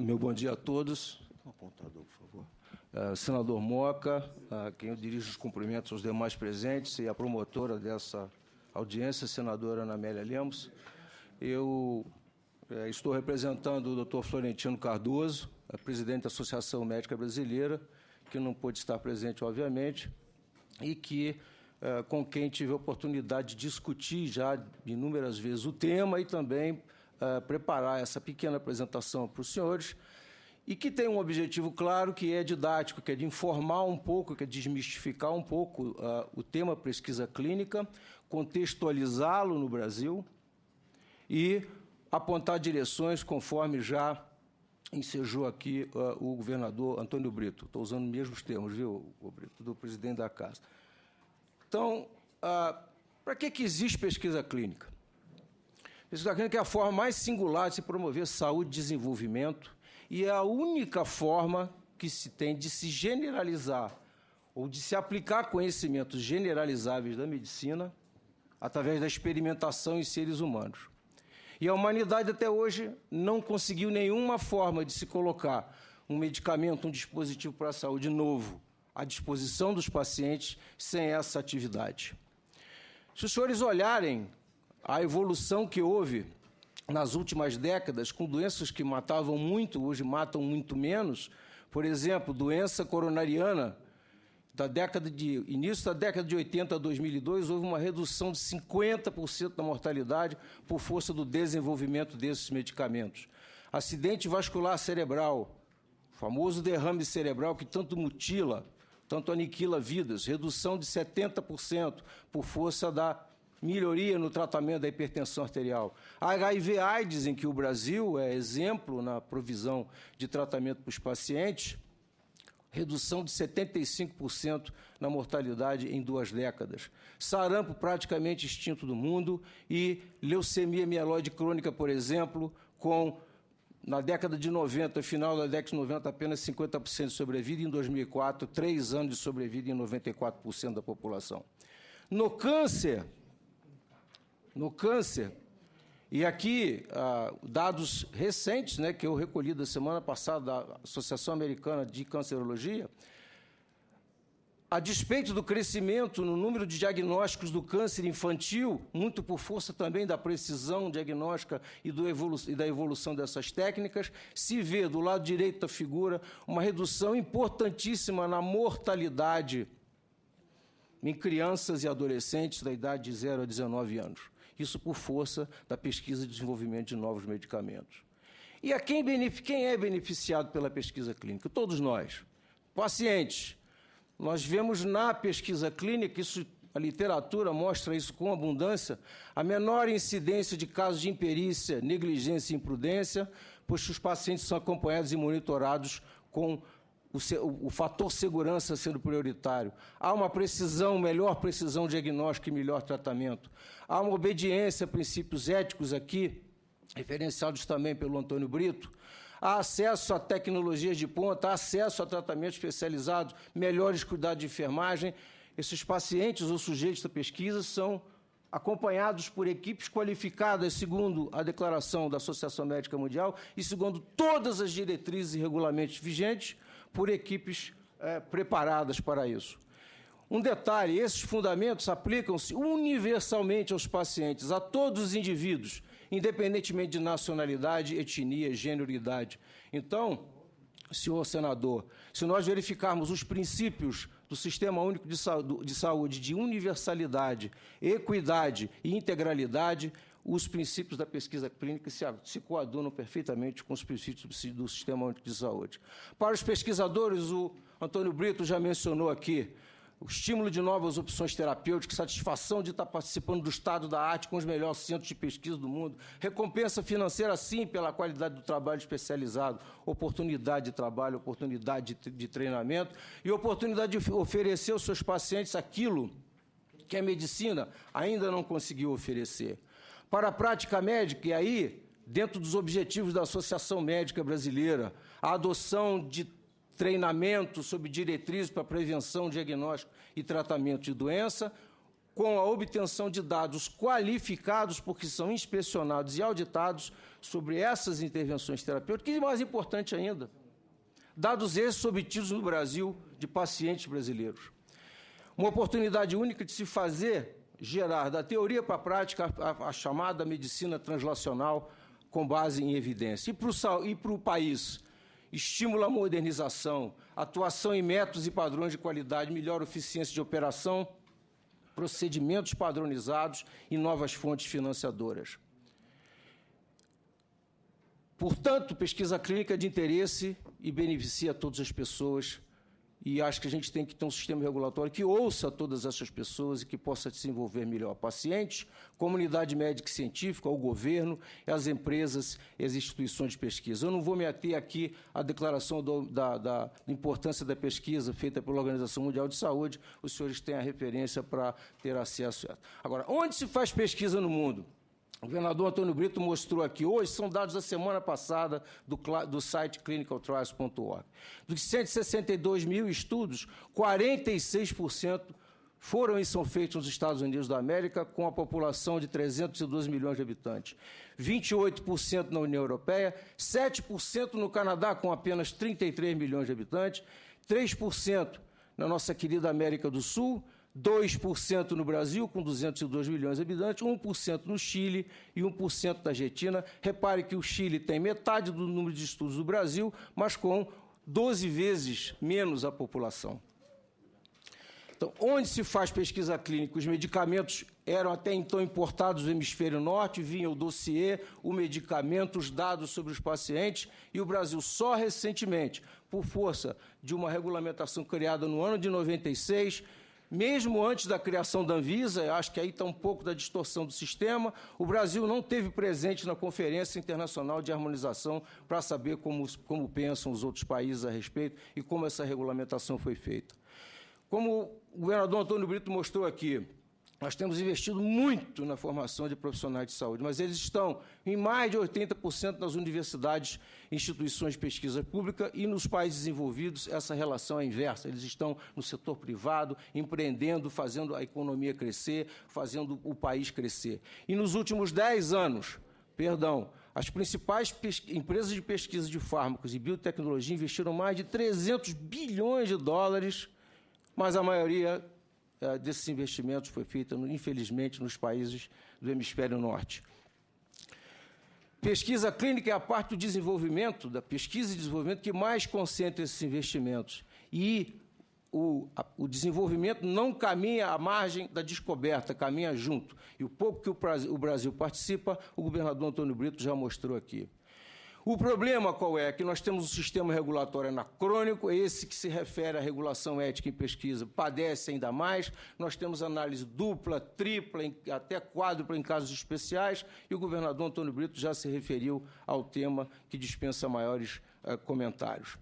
Meu bom dia a todos. Um apontador, por favor. É, senador Moca, a quem eu dirijo os cumprimentos aos demais presentes e a promotora dessa audiência, senadora Ana Amélia Lemos. Eu é, estou representando o doutor Florentino Cardoso, é presidente da Associação Médica Brasileira, que não pôde estar presente, obviamente, e que com quem tive a oportunidade de discutir já inúmeras vezes o tema e também uh, preparar essa pequena apresentação para os senhores e que tem um objetivo claro que é didático, que é de informar um pouco, que é desmistificar um pouco uh, o tema pesquisa clínica, contextualizá-lo no Brasil e apontar direções conforme já ensejou aqui uh, o governador Antônio Brito. Estou usando os mesmos termos, viu, o Brito, do presidente da Casa. Então, uh, para que, que existe pesquisa clínica? está acreditam é que é a forma mais singular de se promover saúde e desenvolvimento e é a única forma que se tem de se generalizar ou de se aplicar conhecimentos generalizáveis da medicina através da experimentação em seres humanos. E a humanidade até hoje não conseguiu nenhuma forma de se colocar um medicamento, um dispositivo para a saúde novo à disposição dos pacientes sem essa atividade. Se os senhores olharem a evolução que houve nas últimas décadas com doenças que matavam muito, hoje matam muito menos. Por exemplo, doença coronariana, da década de início da década de 80 a 2002 houve uma redução de 50% da mortalidade por força do desenvolvimento desses medicamentos. Acidente vascular cerebral, famoso derrame cerebral que tanto mutila, tanto aniquila vidas, redução de 70% por força da melhoria no tratamento da hipertensão arterial. HIV AIDS, em que o Brasil é exemplo na provisão de tratamento para os pacientes, redução de 75% na mortalidade em duas décadas. Sarampo praticamente extinto do mundo e leucemia mieloide crônica, por exemplo, com na década de 90, final da década de 90, apenas 50% de sobrevida, em 2004, três anos de sobrevida em 94% da população. No câncer, no câncer. E aqui, ah, dados recentes né, que eu recolhi da semana passada da Associação Americana de Cancerologia, a despeito do crescimento no número de diagnósticos do câncer infantil, muito por força também da precisão diagnóstica e, evolu e da evolução dessas técnicas, se vê do lado direito da figura uma redução importantíssima na mortalidade em crianças e adolescentes da idade de 0 a 19 anos isso por força da pesquisa e desenvolvimento de novos medicamentos. E a quem, quem é beneficiado pela pesquisa clínica? Todos nós. Pacientes. Nós vemos na pesquisa clínica, isso, a literatura mostra isso com abundância, a menor incidência de casos de imperícia, negligência e imprudência, pois os pacientes são acompanhados e monitorados com o, o, fator segurança sendo prioritário. Há uma precisão, melhor precisão diagnóstica e melhor tratamento. Há uma obediência a princípios éticos aqui, referenciados também pelo Antônio Brito. Há acesso a tecnologias de ponta, há acesso a tratamentos especializados, melhores cuidados de enfermagem. Esses pacientes ou sujeitos da pesquisa são acompanhados por equipes qualificadas, segundo a declaração da Associação Médica Mundial e segundo todas as diretrizes e regulamentos vigentes por equipes é, preparadas para isso. Um detalhe: esses fundamentos aplicam-se universalmente aos pacientes, a todos os indivíduos, independentemente de nacionalidade, etnia, gênero e idade. Então, senhor senador, se nós verificarmos os princípios do Sistema Único de Saúde de, universalidade, equidade e integralidade, os princípios da pesquisa clínica se, se coadunam perfeitamente com os princípios do Sistema Único de Saúde. Para os pesquisadores, o Antônio Brito já mencionou aqui o estímulo de novas opções terapêuticas, satisfação de estar participando do estado da arte com os melhores centros de pesquisa do mundo, recompensa financeira, sim, pela qualidade do trabalho especializado, oportunidade de trabalho, oportunidade de treinamento e oportunidade de oferecer aos seus pacientes aquilo que a medicina ainda não conseguiu oferecer para a prática médica, e aí, dentro dos objetivos da Associação Médica Brasileira, a adoção de treinamento sob diretrizes para prevenção, diagnóstico e tratamento de doença, com a obtenção de dados qualificados, porque são inspecionados e auditados sobre essas intervenções terapêuticas, e mais importante ainda, dados esses obtidos no Brasil de pacientes brasileiros. Uma oportunidade única de se fazer gerar da teoria para a prática a, a, chamada medicina translacional com base em evidência. E para o país, estimula a modernização, atuação em métodos e padrões de qualidade, melhora a eficiência de operação, procedimentos padronizados e novas fontes financiadoras. Portanto, pesquisa clínica de interesse e beneficia todas as pessoas e acho que a gente tem que ter um sistema regulatório que ouça todas essas pessoas e que possa desenvolver melhor pacientes, comunidade médica e científica, o governo, as empresas e as instituições de pesquisa. Eu não vou me ater aqui à declaração do, da, da, importância da pesquisa feita pela Organização Mundial de Saúde, os senhores têm a referência para ter acesso a ela. Agora, onde se faz pesquisa no mundo? O governador Antônio Brito mostrou aqui hoje, são dados da semana passada do, do site clinicaltrials.org. Dos 162 mil estudos, 46% foram e são feitos nos Estados Unidos da América, com a população de 312 milhões de habitantes, 28% na União Europeia, 7% no Canadá, com apenas 33 milhões de habitantes, 3% na nossa querida América do Sul, 2% no Brasil, com 202 milhões de habitantes, 1% no Chile e 1% na Argentina. Repare que o Chile tem metade do número de estudos do Brasil, mas com 12 vezes menos a população. Então, onde se faz pesquisa clínica? Os medicamentos eram até então importados do hemisfério norte, vinha o dossiê, o medicamento, os dados sobre os pacientes, e o Brasil só recentemente, por força de uma regulamentação criada no ano de 96, mesmo antes da criação da Anvisa, acho que aí está um pouco da distorção do sistema, o Brasil não teve presente na Conferência Internacional de Harmonização para saber como, como pensam os outros países a respeito e como essa regulamentação foi feita. Como o governador Antônio Brito mostrou aqui, nós temos investido muito na formação de profissionais de saúde, mas eles estão em mais de 80% nas universidades, instituições de pesquisa pública e nos países desenvolvidos essa relação é inversa. Eles estão no setor privado, empreendendo, fazendo a economia crescer, fazendo o país crescer. E nos últimos 10 anos, perdão, as principais empresas de pesquisa de fármacos e biotecnologia investiram mais de 300 bilhões de dólares, mas a maioria é, desses investimentos foi feita, infelizmente, nos países do hemisfério norte. Pesquisa clínica é a parte do desenvolvimento, da pesquisa e desenvolvimento, que mais concentra esses investimentos. E o, a, o desenvolvimento não caminha à margem da descoberta, caminha junto. E o pouco que o, o Brasil participa, o governador Antônio Brito já mostrou aqui. O problema qual é? Que nós temos um sistema regulatório anacrônico, é esse que se refere à regulação ética em pesquisa padece ainda mais. Nós temos análise dupla, tripla, até quádrupla em casos especiais, e o governador Antônio Brito já se referiu ao tema que dispensa maiores eh, comentários.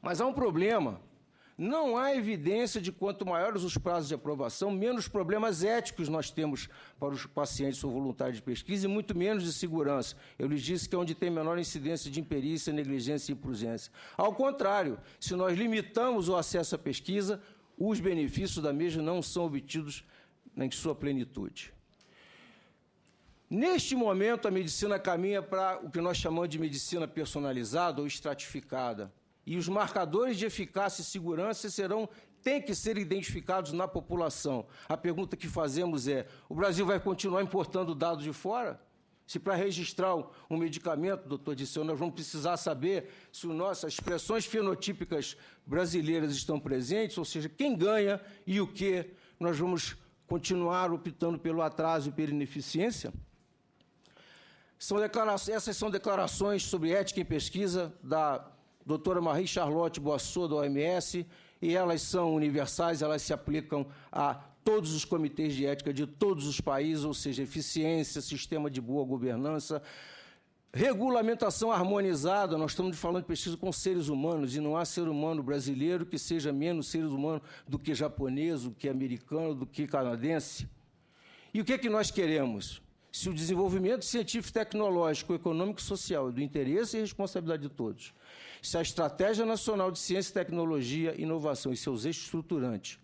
Mas há um problema não há evidência de quanto maiores os prazos de aprovação, menos problemas éticos nós temos para os pacientes ou voluntários de pesquisa e muito menos de segurança. Eu lhes disse que é onde tem menor incidência de imperícia, negligência e imprudência. Ao contrário, se nós limitamos o acesso à pesquisa, os benefícios da mesma não são obtidos em sua plenitude. Neste momento, a medicina caminha para o que nós chamamos de medicina personalizada ou estratificada e os marcadores de eficácia e segurança serão têm que ser identificados na população. A pergunta que fazemos é: o Brasil vai continuar importando dados de fora? Se para registrar um medicamento, doutor Disseu, nós vamos precisar saber se o as expressões fenotípicas brasileiras estão presentes, ou seja, quem ganha e o que, nós vamos continuar optando pelo atraso e pela ineficiência? São essas são declarações sobre ética em pesquisa da doutora Marie Charlotte Boassou, da OMS, e elas são universais, elas se aplicam a todos os comitês de ética de todos os países, ou seja, eficiência, sistema de boa governança, regulamentação harmonizada. Nós estamos falando de pesquisa com seres humanos e não há ser humano brasileiro que seja menos ser humano do que japonês, do que americano, do que canadense. E o que é que nós queremos? Se o desenvolvimento científico, tecnológico, econômico e social é do interesse e responsabilidade de todos, se a Estratégia Nacional de Ciência, Tecnologia, Inovação e seus eixos estruturantes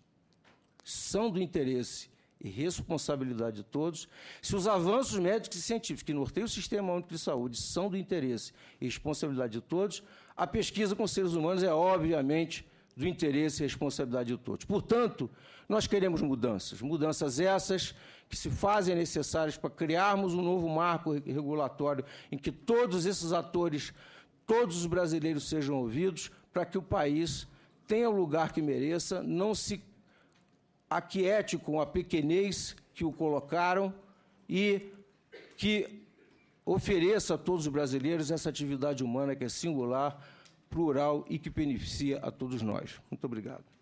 são do interesse e responsabilidade de todos, se os avanços médicos e científicos que norteiam o Sistema Único de Saúde são do interesse e responsabilidade de todos, a pesquisa com seres humanos é, obviamente, do interesse e responsabilidade de todos. Portanto, nós queremos mudanças, mudanças essas que se fazem necessárias para criarmos um novo marco regulatório em que todos esses atores, todos os brasileiros sejam ouvidos, para que o país tenha o lugar que mereça, não se aquiete com a pequenez que o colocaram e que ofereça a todos os brasileiros essa atividade humana que é singular plural e que beneficia a todos nós. Muito obrigado.